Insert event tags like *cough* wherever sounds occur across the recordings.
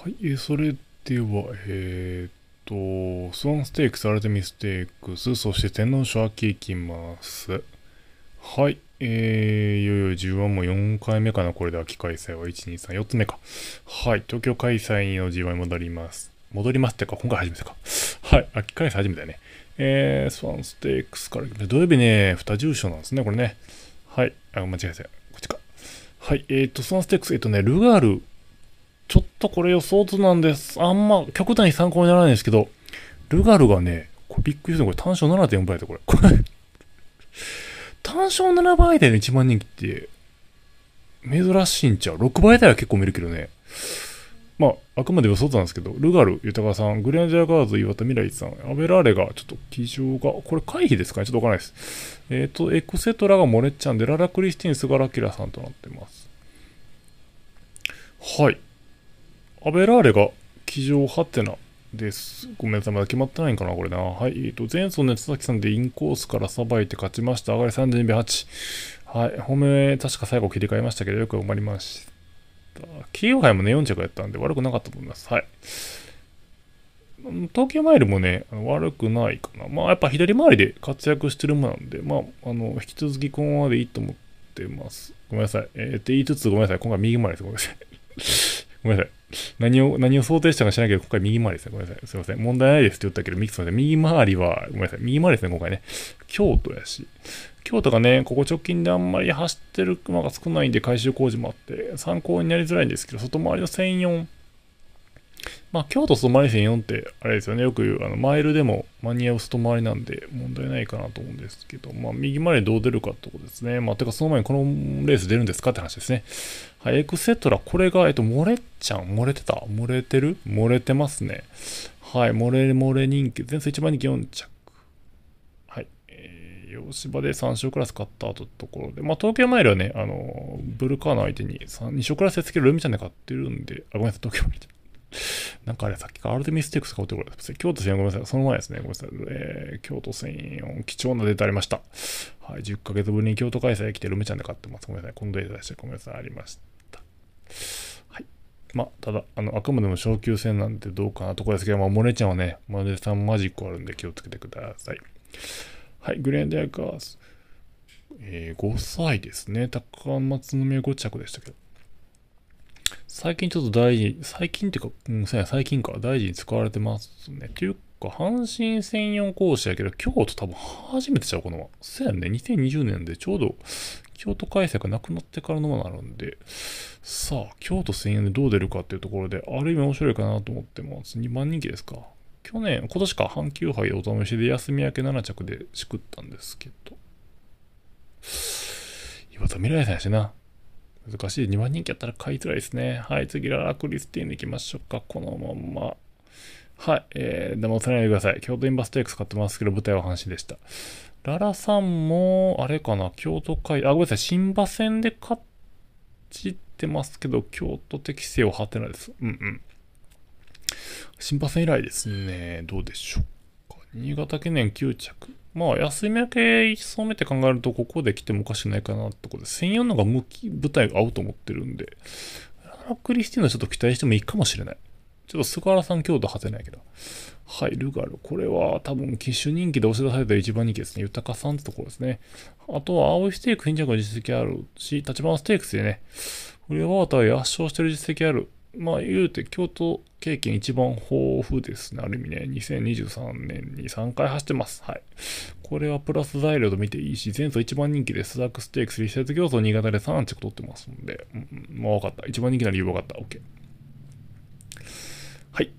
はい、えそれでは、えー、っと、スワンステークス、アルテミステークス、そして天皇賞秋いきます。はい、えー、いよいよ G1 も4回目かな、これで秋開催は、1、2、3、4つ目か。はい、東京開催の G1 に戻ります。戻りますってか、今回初めてか。はい、秋開催初めてだね。えー、スワンステークスから、土曜日ね、2住所なんですね、これね。はい、あ、間違えた。こっちか。はい、えー、っと、スワンステークス、えっとね、ルガールちょっとこれ予想図なんです。あんま、極端に参考にならないんですけど、ルガルがね、これびっくりするこれ単勝7.4倍だ、これ。これ単勝7倍だよ、1万人気って、珍しいんちゃう ?6 倍だよ、結構見るけどね。まあ、あくまで予想図なんですけど、ルガル、豊さん、グレンジャーガーズ、岩田未来さん、アベラーレが、ちょっと気丈が、これ回避ですかねちょっとわからないです。えっ、ー、と、エクセトラがモレッチャンで、ララクリスティン、スガラキラさんとなってます。はい。アベラーレが騎乗ハテナです。ごめんなさい、まだ決まってないんかな、これな。はい、えっ、ー、と、前走の佐々木さんでインコースからさばいて勝ちました。上がり32秒8。はい、本命、確か最後切り替えましたけど、よく埋まりました。キー杯ハイもね、4着やったんで悪くなかったと思います。はい。東京マイルもね、悪くないかな。まあ、やっぱ左回りで活躍してるもなんで、まあ、あの、引き続きこのままでいいと思ってます。ごめんなさい。えー、って言いつつ、ごめんなさい。今回右回りです。ごめんなさい。*laughs* ごめんなさい。何を、何を想定したか知らないけど、今回右回りですね。ごめんなさい。すいません。問題ないですって言ったけど、ミキさん右回りは、ごめんなさい。右回りですね、今回ね。京都やし。京都がね、ここ直近であんまり走ってる熊が少ないんで、改修工事もあって、参考になりづらいんですけど、外回りの1004。まあ、京都外回り線4って、あれですよね、よく言う、あの、マイルでも間に合う外回りなんで、問題ないかなと思うんですけど、まあ、右回りどう出るかってことですね。まあ、てか、その前にこのレース出るんですかって話ですね。はい、エクセトラ、これが、えっと、漏れちゃん、漏れてた漏れてる漏れてますね。はい、漏れ漏れ人気、前走一番人気4着。はい、えー、洋芝で3勝クラス勝った後ところで、まあ、東京マイルはね、あの、ブルカーの相手に2勝クラスでつけるルミちゃんで勝ってるんで、あ、ごめんなさい、東京マイルなんかあれ、さっきからアルテミステックスがうってことです。京都1 0 0ごめんなさい。その前ですね。ごめんなさい。えー、京都1 0 0貴重なデータありました。はい、10ヶ月ぶりに京都開催来てルメちゃんで買ってます。ごめんなさい。このデータでしてごめんなさい。ありました。はい。まあ、ただ、あの、あくまでも昇級戦なんてどうかなとこですけど、まあ、モネちゃんはね、モネさんマジックあるんで気をつけてください。はい、グレーンデアカース。えー、5歳ですね。高松の宮5着でしたけど。最近ちょっと大事最近っていうか、うん、最近か大事に使われてますね。ていうか、阪神専用講師やけど、京都多分初めてちゃうまま。そうやね。2020年でちょうど京都開催がなくなってからのものなるんで、さあ、京都専用でどう出るかっていうところで、ある意味面白いかなと思ってます。2万人気ですか。去年、今年か、阪急杯お試しで休み明け7着でしくったんですけど。岩田未来さんやしな。難しい。2番人気やったら買いづらいですね。はい、次、ララクリスティーンでいきましょうか。このまま。はい、えー、騙さないでください。京都インバステーク買ってますけど、舞台は阪神でした。ララさんも、あれかな、京都会、あ、ごめんなさい、新馬戦で勝ちってますけど、京都適性ってないです。うんうん。新馬戦以来ですね、どうでしょうか。新潟記念9着。まあ、休み明け一層目って考えると、ここで来てもおかしくないかなってことで、1004のが向き、舞台が合うと思ってるんで、ラクリスティーナちょっと期待してもいいかもしれない。ちょっと菅原さん強度果てないけど。はい、ルガル。これは多分、機種人気で押し出された一番人気ですね。豊さんってところですね。あとは、青いステーク、貧弱の実績あるし、立花ステークスでね、フレワーター圧勝してる実績ある。まあ言うて京都経験一番豊富ですね。ある意味ね、2023年に3回走ってます。はい。これはプラス材料と見ていいし、前走一番人気でスザックステークスリセット競争新潟で3着取ってますんで、うん、まあ分かった。一番人気な理由分かった。OK。はい。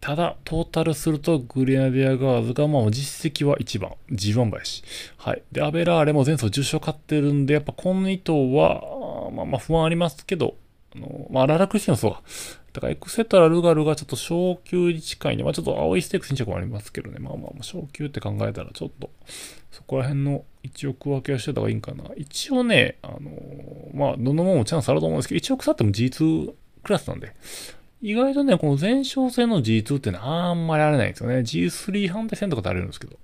ただ、トータルすると、グレナディアガーズが、まあ、実績は1番、G1 林。はい。で、アベラーレも前走10勝勝ってるんで、やっぱこの2頭は、まあまあ不安ありますけど、あの、まあ、ララクシティそうだから、エクセトラ、ルガルがちょっと昇級に近いね。まあ、ちょっと青いステーク進着もありますけどね。まあまあ、昇級って考えたら、ちょっと、そこら辺の一億分けをしてた方がいいんかな。一応ね、あのー、まあ、どのもんもチャンスあると思うんですけど、一億腐っても G2 クラスなんで、意外とね、この前哨戦の G2 ってのはあんまりあれないんですよね。G3 反対戦とかってあるんですけど。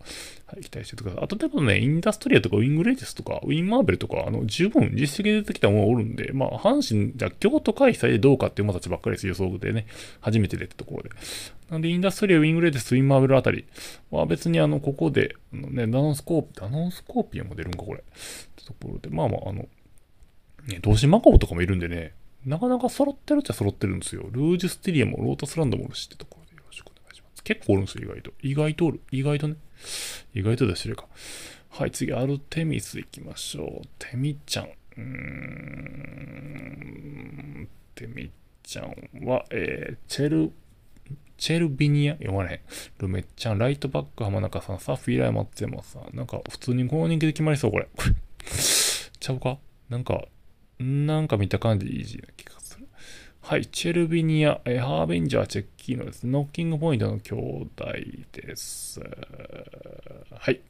はい、期待しててください。あと、例えばね、インダストリアとかウィングレイテスとか、ウィンマーベルとか、あの、十分実績で出てきたものおるんで、まあ、阪神、じゃ京都開催でどうかっていう馬たちばっかりです予想でね、初めて出てところで。なんで、インダストリア、ウィングレイテス、ウィンマーベルあたりは別にあの、ここで、あのね、ダノンスコーピ、ダノンスコーピオンも出るんか、これ。ってところで、まあまあ、あの、ね、同心マコブとかもいるんでね、なかなか揃ってるっちゃ揃ってるんですよ。ルージュステリアもロータスランドもおるしってところでよろしくお願いします。結構おるんですよ、意外と。意外とおる。意外とね。意外とだしてか。はい、次、アルテミス行きましょう。テミちゃん。うーん。テミちゃんは、えー、チェル、チェルビニア読まれへん。ルメッチャン、ライトバック、浜中さん、サフィーライ松山さん。なんか、普通にこの人気で決まりそう、これ。これ。ちゃうかなんか、なんか見た感じいいじゃなはい、チェルビニア、えハーベンジャー、チェッキーノです。ノッキングポイントの兄弟です。はい。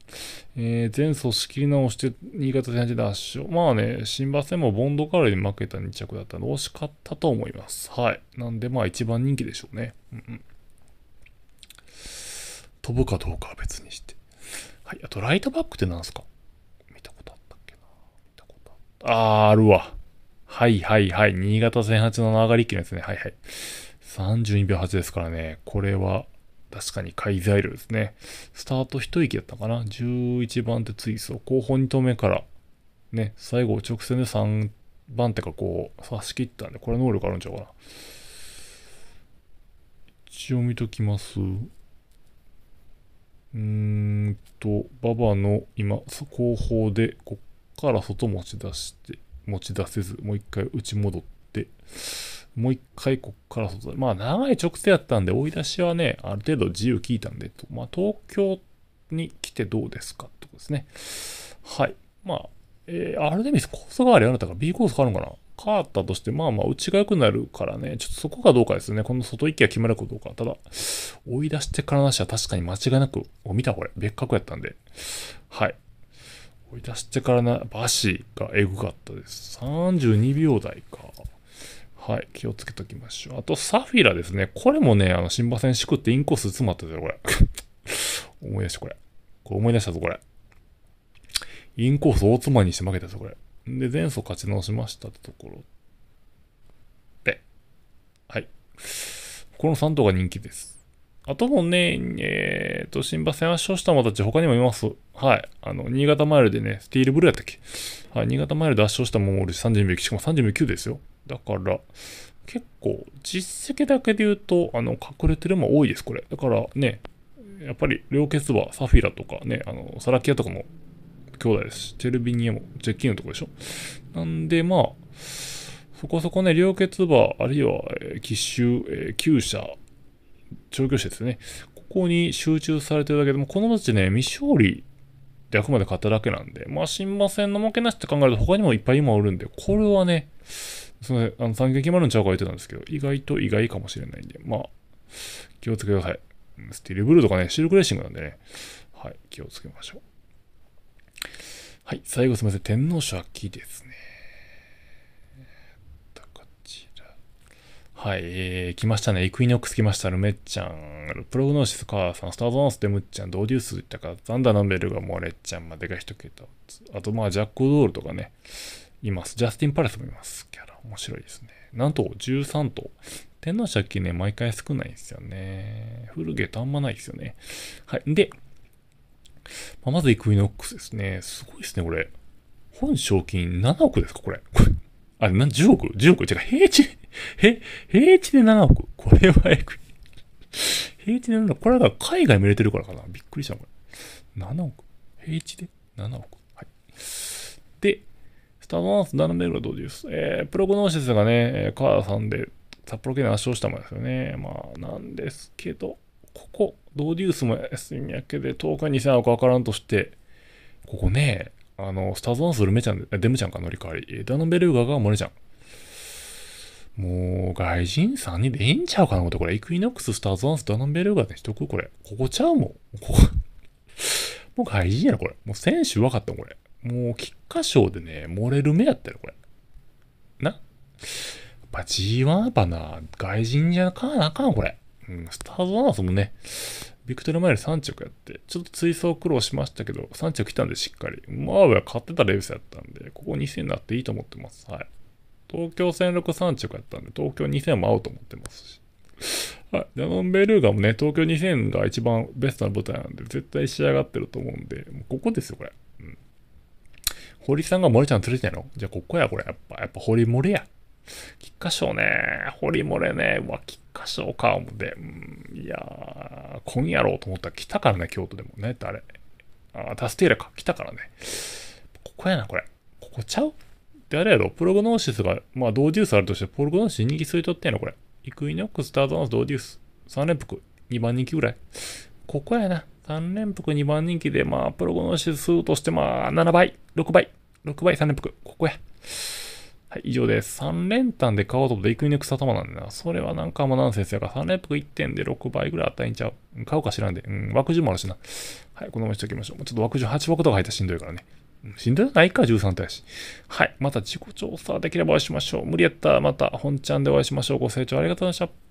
えー、前走仕切り直して、新潟選手で圧勝。まあね、新馬戦もボンドカールに負けた2着だったので、惜しかったと思います。はい。なんで、まあ一番人気でしょうね。うん、うん、飛ぶかどうかは別にして。はい。あと、ライトバックって何すか見たことあったっけな見たことあった。あー、あるわ。はいはいはい。新潟戦8の上がり機のやつね。はいはい。32秒8ですからね。これは確かにい材料ですね。スタート一息だったかな。11番手追走。後方2投目から、ね、最後直線で3番手かこう、差し切ったんで、これ能力あるんちゃうかな。一応見ときます。うーんと、馬場の今、後方で、こっから外持ち出して、持ち出せず、もう一回打ち戻って、もう一回こっから外まあ長い直線やったんで、追い出しはね、ある程度自由聞いたんで、まあ東京に来てどうですかってことですね。はい。まあ、えー、ある意味コース代わりあなたが B コース変わるのかな変わったとして、まあまあ、内ちが良くなるからね、ちょっとそこがどうかですね。この外行きが決まるかどうか。ただ、追い出してからなしは確かに間違いなく、見たこれ、別格やったんで。はい。追い出してからな、バシがエグかったです。32秒台か。はい、気をつけときましょう。あと、サフィラですね。これもね、あの、新馬戦しくってインコース詰まったでこれ。*laughs* 思い出した、これ。これ思い出したぞ、これ。インコース大妻にして負けたぞ、これ。で、前走勝ち直しましたってところで。はい。この3頭が人気です。あともね、えっ、ー、と、新馬戦圧勝した馬たち他にもいます。はい。あの、新潟マイルでね、スティールブルーやったっけはい。新潟マイルで圧勝した馬もおるし、30秒、しかも30秒9ですよ。だから、結構、実績だけで言うと、あの、隠れてる馬多いです、これ。だからね、やっぱり、両決馬、サフィラとかね、あの、サラキアとかも兄弟ですし、チェルビニエも、ジェッキーのとこでしょ。なんで、まあ、そこそこね、両決馬、あるいは、えー、奇襲、えー、車。舎、調教師ですね。ここに集中されてるだけでも、この町ね、未勝利であくまで勝っただけなんで、まあ、新馬戦の負けなしって考えると、他にもいっぱい今おるんで、これはね、その、あの、産業丸のるんちゃう言ってたんですけど、意外と意外かもしれないんで、まあ、気をつけください。スティールブルーとかね、シルクレーシングなんでね、はい、気をつけましょう。はい、最後すみません、天皇賞秋ですね。はい、えー、来ましたね。イクイノックス来ました、ルメッちゃん。プログノーシス、ーさん、スターゾーンス、デムッちゃん、ドーデュースといったか、ザンダーノベルがモレッちゃんまでが一桁。あと、まあ、ジャック・ドールとかね、います。ジャスティン・パレスもいます。キャラ、面白いですね。なんと、13頭。天皇借金ね、毎回少ないんですよね。フルゲートあんまないですよね。はい。で、まあ、まずイクイノックスですね。すごいですね、これ。本賞金7億ですか、これ。これ。あれ、な、10億 ?10 億違う、平地。え、平地で7億。これはえぐい。平地で7億。これは海外見れてるからかな。びっくりした、これ。7億。平地で7億。はい。で、スターバーンス7メールはどうです、えー、プログノーシスがね、川田さんで札幌県で圧勝したもんですよね。まあ、なんですけど、ここ、ドーデュースも休みやけで10日2000億わからんとして、ここね、あの、スターズワンスルメちゃん、デムちゃんか乗り換わり、ダノベルーガがモネちゃん。もう、外人3人でいいんちゃうかなこと、これ。イクイノックス、スターズワンス、ダナンベルーガーでしとくこれ。ここちゃうもん。こ *laughs* こもう外人やろ、これ。もう選手分かったもん、これ。もう、菊花賞でね、漏れる目やったよ、これ。な。やっぱ G1 やっぱな、外人じゃかなあかん、これ。うん、スターズワンスもね、ビクトル・マイル3着やって、ちょっと追走苦労しましたけど、3着来たんでしっかり。まあ、ウェ買ってたレースやったんで、ここ2戦になっていいと思ってます。はい。東京1063着やったんで、東京2000も合うと思ってますし。はい。ャノンベルーガもね、東京2000が一番ベストな舞台なんで、絶対仕上がってると思うんで、もうここですよ、これ。うん。堀さんが森ちゃん連れてんのじゃあここや、これ。やっぱ、やっぱ堀森や。菊花賞ね、堀森ね、うわ、菊花賞か、思って。うん、いやー、今やろうと思ったら来たからね、京都でもね、誰。あ、タステーラか、来たからね。ここやな、これ。ここちゃうで、あれやろ、プログノーシスが、まあ、同デュースあるとして、プログノーシス2気すいとってんの、これ。イクイノックス、ターザンス、同デュース。3連複、2番人気ぐらい。ここやな。3連複、2番人気で、まあ、プログノーシス数として、まあ、7倍、6倍、6倍、3連複。ここや。はい、以上です。3連単で買おうと思っイクイノックス頭なんだな。それはなんかあナンセンスやから、3連複1点で6倍ぐらいあったいんちゃう。買うか知らんで。うん、枠順もあるしな。はい、このままにしておきましょう。ちょっと枠順8枠とか入ったらしんどいからね。しんどいないか、13っやし。はい。また自己調査できればお会いしましょう。無理やったらまた本ちゃんでお会いしましょう。ご清聴ありがとうございました。